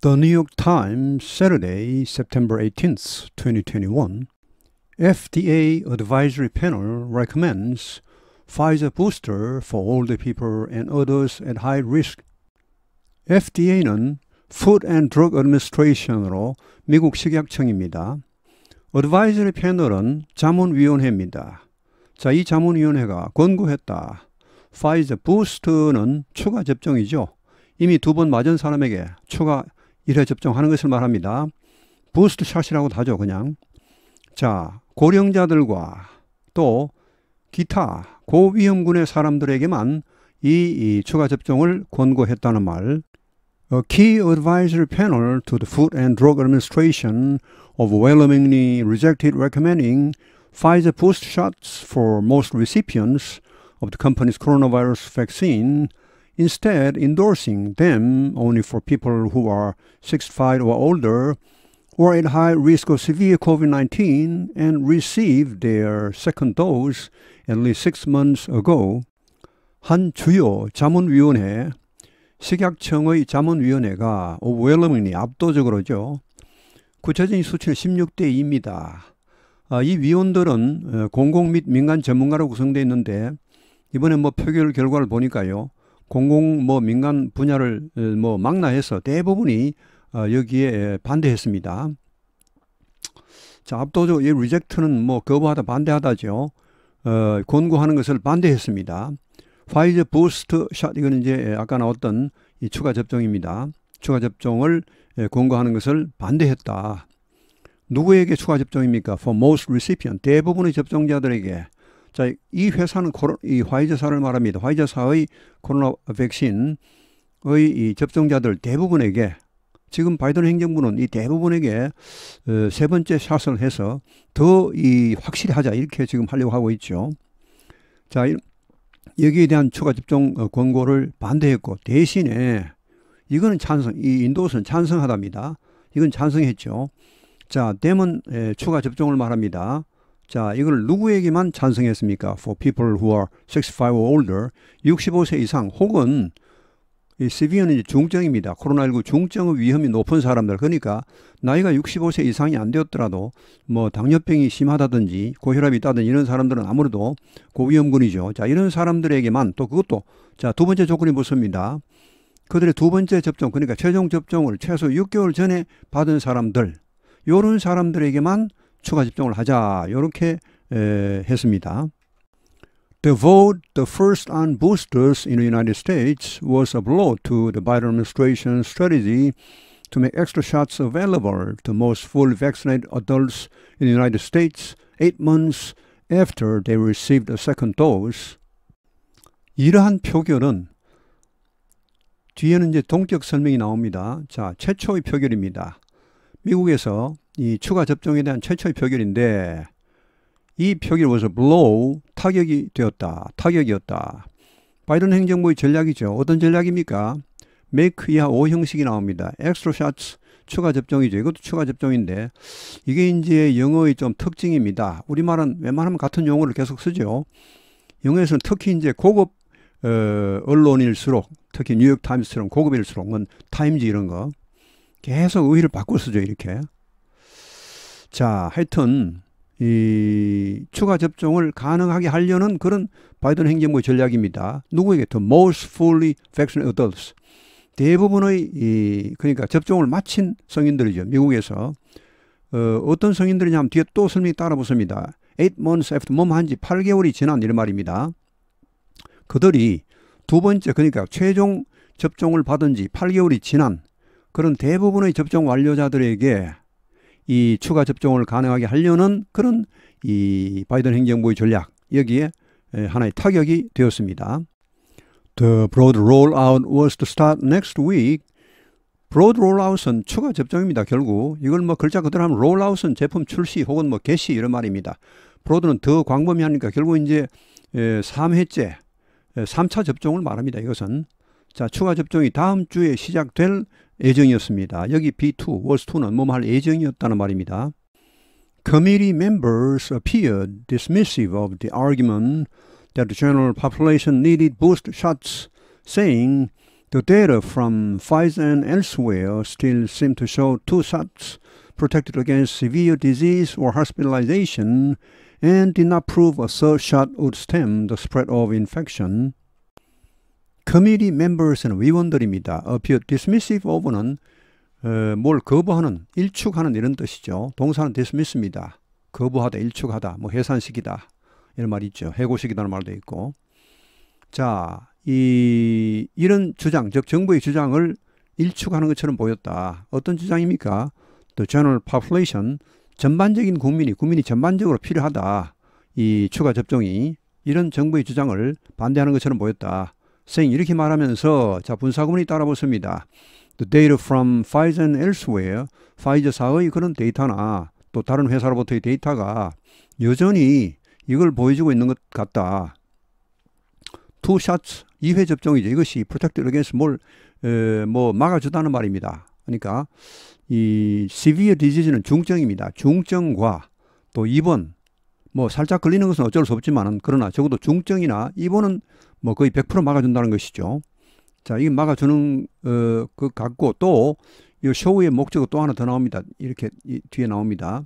The New York Times, Saturday, September 18, 2021. FDA Advisory Panel recommends Pfizer booster for older people and others at high risk. FDA는 Food and Drug Administration으로 미국 식약청입니다. Advisory Panel은 자문위원회입니다. 자, 이 자문위원회가 권고했다. Pfizer booster는 추가 접종이죠. 이미 두 번 맞은 사람에게 추가 1회 접종하는 것을 말합니다. 부스트샷이라고도 하죠, 그냥. 자, 고령자들과 또 기타 고위험군의 사람들에게만 이, 이 추가 접종을 권고했다는 말. A key advisory panel to the Food and Drug Administration overwhelmingly rejected recommending Pfizer boost shots for most recipients of the company's coronavirus vaccine instead endorsing them only for people who are 65 or older or at high risk of severe COVID 19 and received their second dose at least six months ago, 한 주요 자문위원회, 식약청의 자문위원회가 overwhelmingly 압도적으로죠. 구체적인 수치는 16대 2입니다. 아, 이 위원들은 공공 및 민간 전문가로 구성되어 있는데 이번에 뭐 표결 결과를 보니까요. 공공 뭐 민간 분야를 어, 뭐 망라해서 대부분이 어, 여기에 반대했습니다. 자, 압도적 이 리젝트는 뭐 거부하다 반대하다죠. 어, 권고하는 것을 반대했습니다. 화이자 부스트 샷 이거는 이제 아까 나왔던 이 추가 접종입니다. 추가 접종을 권고하는 것을 반대했다. 누구에게 추가 접종입니까? For most recipient 대부분의 접종자들에게 자, 이 회사는 코로, 이 화이자사를 말합니다. 화이자사의 코로나 백신의 이 접종자들 대부분에게 지금 바이든 행정부는 이 대부분에게 어, 세 번째 샷을 해서 더 이 확실히 하자 이렇게 지금 하려고 하고 있죠. 자, 여기에 대한 추가 접종 어, 권고를 반대했고 대신에 이거는 찬성, 이인도는 찬성하답니다. 이건 찬성했죠. 자, 댐은 에, 추가 접종을 말합니다. 자, 이걸 누구에게만 찬성했습니까? For people who are 65 or older, 65세 이상 혹은 이 시비어는 중증입니다. 코로나19 중증의 위험이 높은 사람들. 그러니까 나이가 65세 이상이 안 되었더라도 뭐 당뇨병이 심하다든지 고혈압이 있다든지 이런 사람들은 아무래도 고위험군이죠. 자, 이런 사람들에게만 또 그것도 자, 두 번째 조건이 무엇입니다 그들의 두 번째 접종, 그러니까 최종 접종을 최소 6개월 전에 받은 사람들, 요런 사람들에게만 추가 집중을 하자 이렇게 에, 했습니다. The vote, the first on boosters in the United States, was a blow to the Biden administration's strategy to make extra shots available to most fully vaccinated adults in the United States eight months after they received a second dose. 이러한 표결은 뒤에는 이제 동적 설명이 나옵니다. 자, 최초의 표결입니다. 미국에서 이 추가 접종에 대한 최초의 표결인데 이 표결을 보서 blow 타격이 되었다. 타격이었다. 바이든 행정부의 전략이죠. 어떤 전략입니까? make 이하 5 형식이 나옵니다. extra shots 추가 접종이죠. 이것도 추가 접종인데 이게 이제 영어의 좀 특징입니다. 우리말은 웬만하면 같은 용어를 계속 쓰죠. 영어에서는 특히 이제 고급 어, 언론일수록 특히 뉴욕타임스처럼 고급일수록 은 타임즈 이런 거 계속 의의를 바꿀 수죠, 이렇게. 자, 하여튼, 이 추가 접종을 가능하게 하려는 그런 바이든 행정부의 전략입니다. 누구에게? 더 most fully vaccinated adults. 대부분의 이, 그러니까 접종을 마친 성인들이죠. 미국에서. 어, 어떤 성인들이냐 하면 뒤에 또 설명이 따라 붙습니다. 8 months after 몸한지 8개월이 지난 이런 말입니다. 그들이 두 번째, 그러니까 최종 접종을 받은 지 8개월이 지난 그런 대부분의 접종 완료자들에게 이 추가 접종을 가능하게 하려는 그런 이 바이든 행정부의 전략 여기에 하나의 타격이 되었습니다. The broad rollout was to start next week. broad rollout은 추가 접종입니다. 결국 이걸 뭐 글자 그대로 하면 rollout은 제품 출시 혹은 뭐 개시 이런 말입니다. broad는 더 광범위하니까 결국 이제 3회째 3차 접종을 말합니다. 이것은 자 추가 접종이 다음 주에 시작될 애정이었습니다. 여기 B2, was2는 뭐뭐 할 말입니다. Committee members appeared dismissive of the argument that the general population needed boost shots, saying the data from Pfizer and elsewhere still seem to show two shots protected against severe disease or hospitalization and did not prove a third shot would stem the spread of infection. committee members는 위원들입니다. appear 어, dismissive of는 어, 뭘 거부하는, 일축하는 이런 뜻이죠. 동사는 dismiss입니다. 거부하다, 일축하다, 뭐 해산식이다. 이런 말이 있죠. 해고식이라는 말도 있고. 자, 이, 이런 주장, 즉 정부의 주장을 일축하는 것처럼 보였다. 어떤 주장입니까? The general population, 전반적인 국민이, 국민이 전반적으로 필요하다. 이 추가 접종이 이런 정부의 주장을 반대하는 것처럼 보였다. saying 이렇게 말하면서 자 분사구문이 따라붙습니다. The data from Pfizer and elsewhere, p f i 사의 그런 데이터나 또 다른 회사로부터의 데이터가 여전히 이걸 보여주고 있는 것 같다. Two shots 2회 접종이죠. 이것이 protect against 뭘, 에, 뭐 막아주다는 말입니다. 그러니까 이 severe disease는 중증입니다. 중증과 또 입원 뭐 살짝 걸리는 것은 어쩔 수 없지만 그러나 적어도 중증이나 입원은 뭐 거의 100% 막아준다는 것이죠. 자, 이게 막아주는 어, 그 같고 또 이 쇼의 목적은 또 하나 더 나옵니다. 이렇게 이, 뒤에 나옵니다.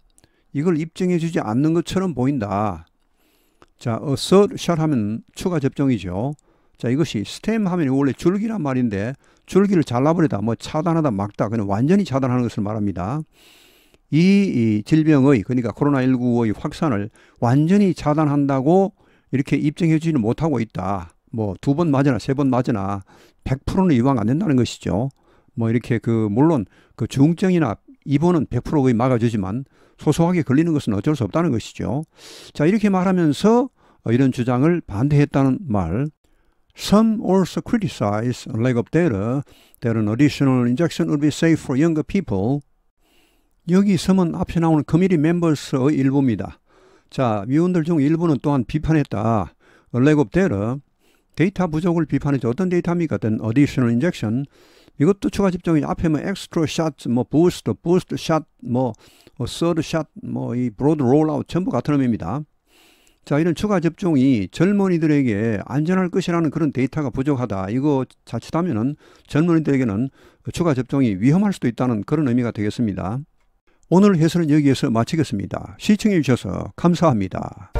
이걸 입증해주지 않는 것처럼 보인다. 자, a s s 하면 추가 접종이죠. 자, 이것이 스템 하면 원래 줄기란 말인데 줄기를 잘라버리다, 뭐 차단하다, 막다, 그냥 완전히 차단하는 것을 말합니다. 이, 질병의 그러니까 코로나19의 확산을 완전히 차단한다고 이렇게 입증해주지는 못하고 있다. 뭐두번 맞으나 세 번 맞으나 100%는 이왕 안 된다는 것이죠. 뭐 이렇게 그 물론 그 중증이나 입원은 100% 거의 막아주지만 소소하게 걸리는 것은 어쩔 수 없다는 것이죠. 자 이렇게 말하면서 이런 주장을 반대했다는 말. Some also criticize lack of data that an additional injection would be safe for younger people. 여기 섬은 앞에 나오는 커뮤니티 멤버스의 일부입니다. 자, 위원들 중 일부는 또한 비판했다. lack of data 데이터 부족을 비판했죠. 어떤 데이터입니까? 어떤 additional injection. 이것도 추가 집정이 앞에 뭐 extra shot, 뭐 boost, boost shot, 뭐 어, third shot, 뭐이 broad rollout 전부 같은 의미입니다. 자, 이런 추가 접종이 젊은이들에게 안전할 것이라는 그런 데이터가 부족하다. 이거 자칫하면은 젊은이들에게는 추가 접종이 위험할 수도 있다는 그런 의미가 되겠습니다. 오늘 해설은 여기에서 마치겠습니다. 시청해 주셔서 감사합니다.